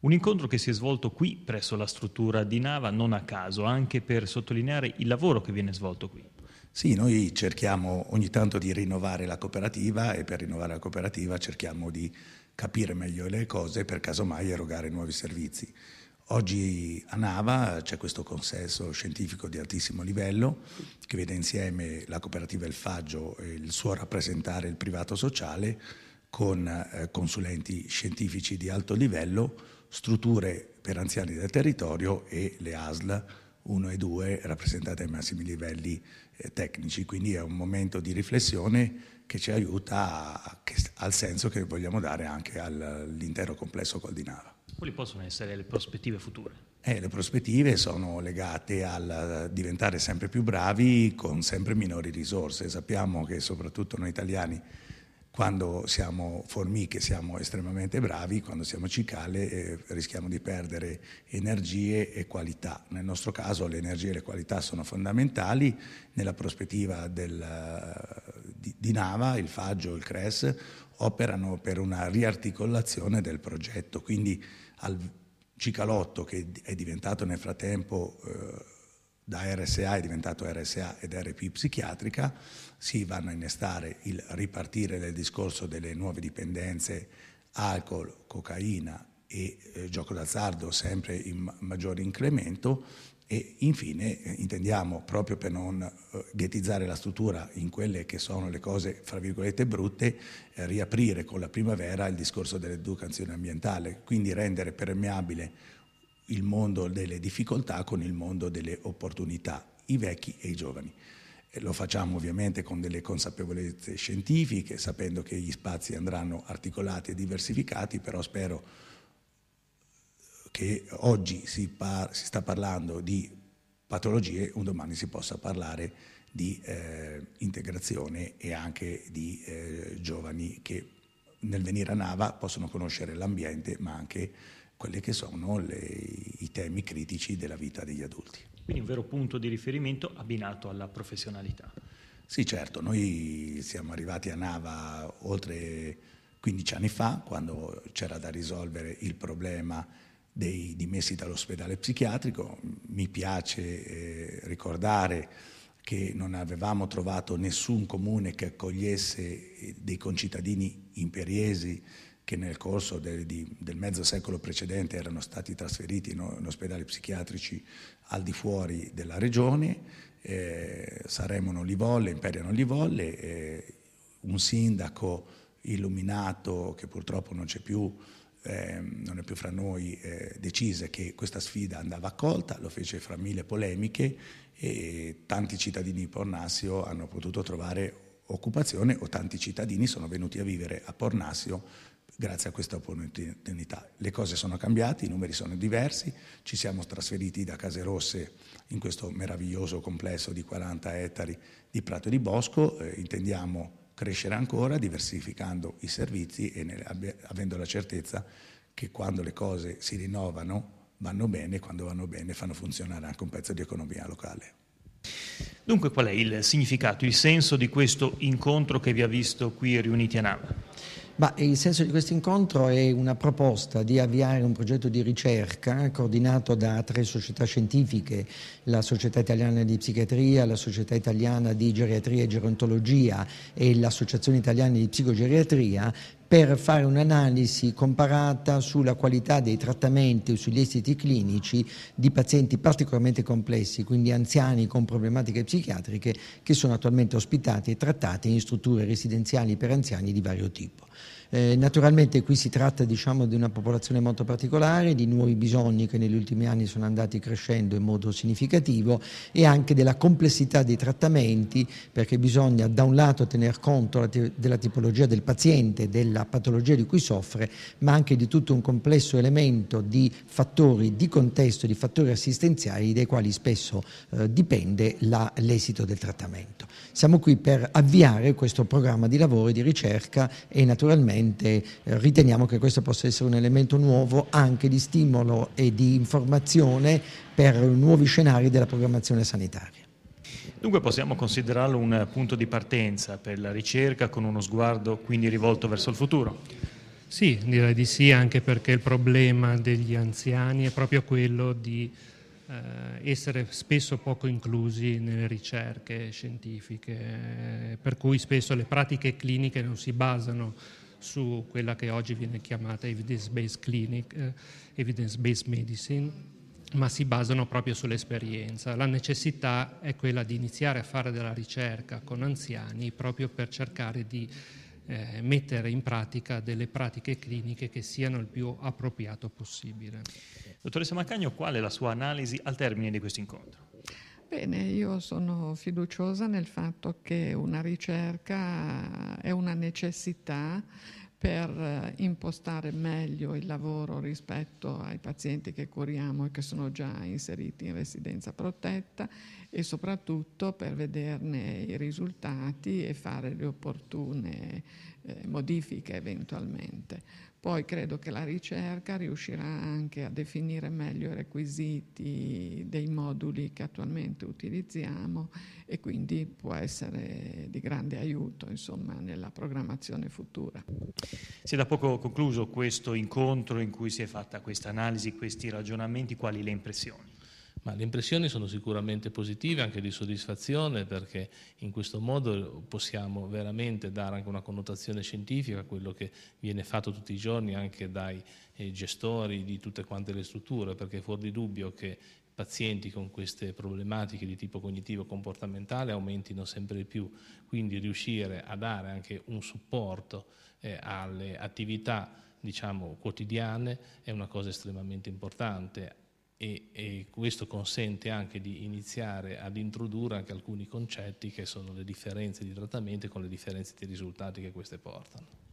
Un incontro che si è svolto qui presso la struttura di Nava non a caso, anche per sottolineare il lavoro che viene svolto qui. Sì, noi cerchiamo ogni tanto di rinnovare la cooperativa e per rinnovare la cooperativa cerchiamo di capire meglio le cose per casomai erogare nuovi servizi. Oggi a Nava c'è questo consenso scientifico di altissimo livello che vede insieme la cooperativa El Faggio e il suo rappresentare il privato sociale con eh, consulenti scientifici di alto livello strutture per anziani del territorio e le ASL 1 e 2 rappresentate ai massimi livelli eh, tecnici. Quindi è un momento di riflessione che ci aiuta a, che, al senso che vogliamo dare anche all'intero complesso Coldinava. Quali possono essere le prospettive future? Eh, le prospettive sono legate al diventare sempre più bravi con sempre minori risorse. Sappiamo che soprattutto noi italiani quando siamo formiche siamo estremamente bravi, quando siamo cicale eh, rischiamo di perdere energie e qualità. Nel nostro caso le energie e le qualità sono fondamentali, nella prospettiva del, di, di Nava, il Faggio, il CRES operano per una riarticolazione del progetto, quindi al Cicalotto che è diventato nel frattempo... Eh, da RSA è diventato RSA ed RP psichiatrica, si vanno a innestare il ripartire del discorso delle nuove dipendenze, alcol, cocaina e eh, gioco d'azzardo sempre in ma- maggiore incremento e infine eh, intendiamo proprio per non eh, ghettizzare la struttura in quelle che sono le cose fra virgolette brutte, eh, riaprire con la primavera il discorso dell'educazione ambientale, quindi rendere permeabile il mondo delle difficoltà con il mondo delle opportunità, i vecchi e i giovani. E lo facciamo ovviamente con delle consapevolezze scientifiche, sapendo che gli spazi andranno articolati e diversificati, però spero che oggi si, par- si sta parlando di patologie, un domani si possa parlare di eh, integrazione e anche di eh, giovani che nel venire a Nava possono conoscere l'ambiente, ma anche quelli che sono le, i temi critici della vita degli adulti. Quindi un vero punto di riferimento abbinato alla professionalità. Sì, certo, noi siamo arrivati a Nava oltre 15 anni fa, quando c'era da risolvere il problema dei dimessi dall'ospedale psichiatrico. Mi piace eh, ricordare che non avevamo trovato nessun comune che accogliesse eh, dei concittadini imperiesi che nel corso del, di, del, mezzo secolo precedente erano stati trasferiti in, in ospedali psichiatrici al di fuori della regione, eh, Saremo non li volle, Imperia non li volle, eh, un sindaco illuminato che purtroppo non c'è più, eh, non è più fra noi, eh, decise che questa sfida andava accolta, lo fece fra mille polemiche e tanti cittadini di Pornassio hanno potuto trovare occupazione o tanti cittadini sono venuti a vivere a Pornassio grazie a questa opportunità. Le cose sono cambiate, i numeri sono diversi, ci siamo trasferiti da Case Rosse in questo meraviglioso complesso di 40 ettari di prato e di bosco, eh, intendiamo crescere ancora diversificando i servizi e nel, abbe, avendo la certezza che quando le cose si rinnovano vanno bene, e quando vanno bene fanno funzionare anche un pezzo di economia locale. Dunque qual è il significato, il senso di questo incontro che vi ha visto qui riuniti a Nava? Ma il senso di questo incontro è una proposta di avviare un progetto di ricerca coordinato da tre società scientifiche, la Società Italiana di Psichiatria, la Società Italiana di Geriatria e Gerontologia e l'Associazione Italiana di Psicogeriatria, per fare un'analisi comparata sulla qualità dei trattamenti e sugli esiti clinici di pazienti particolarmente complessi, quindi anziani con problematiche psichiatriche che sono attualmente ospitati e trattati in strutture residenziali per anziani di vario tipo. Eh, naturalmente qui si tratta diciamo, di una popolazione molto particolare, di nuovi bisogni che negli ultimi anni sono andati crescendo in modo significativo e anche della complessità dei trattamenti perché bisogna da un lato tener conto della tipologia del paziente, della patologia di cui soffre, ma anche di tutto un complesso elemento di fattori di contesto, di fattori assistenziali dai quali spesso eh, dipende la, l'esito del trattamento. Siamo qui per avviare questo programma di lavoro e di ricerca e naturalmente presente. Eh, riteniamo che questo possa essere un elemento nuovo anche di stimolo e di informazione per nuovi scenari della programmazione sanitaria. Dunque possiamo considerarlo un eh, punto di partenza per la ricerca con uno sguardo quindi rivolto verso il futuro? Sì, direi di sì, anche perché il problema degli anziani è proprio quello di eh, essere spesso poco inclusi nelle ricerche scientifiche, eh, per cui spesso le pratiche cliniche non si basano su quella che oggi viene chiamata evidence-based clinic, eh, evidence-based medicine, ma si basano proprio sull'esperienza. La necessità è quella di iniziare a fare della ricerca con anziani proprio per cercare di eh, mettere in pratica delle pratiche cliniche che siano il più appropriato possibile. Dottoressa Macagno, qual è la sua analisi al termine di questo incontro? Bene, io sono fiduciosa nel fatto che una ricerca è una necessità per eh, impostare meglio il lavoro rispetto ai pazienti che curiamo e che sono già inseriti in residenza protetta e soprattutto per vederne i risultati e fare le opportune eh, modifiche eventualmente. Poi credo che la ricerca riuscirà anche a definire meglio i requisiti dei moduli che attualmente utilizziamo e quindi può essere di grande aiuto insomma, nella programmazione futura. Si è da poco concluso questo incontro in cui si è fatta questa analisi, questi ragionamenti, quali le impressioni? Ma le impressioni sono sicuramente positive, anche di soddisfazione, perché in questo modo possiamo veramente dare anche una connotazione scientifica a quello che viene fatto tutti i giorni anche dai eh, gestori di tutte quante le strutture, perché è fuori di dubbio che pazienti con queste problematiche di tipo cognitivo-comportamentale aumentino sempre di più, quindi riuscire a dare anche un supporto eh, alle attività diciamo, quotidiane è una cosa estremamente importante, e, e, questo consente anche di iniziare ad introdurre anche alcuni concetti che sono le differenze di trattamento con le differenze di risultati che queste portano.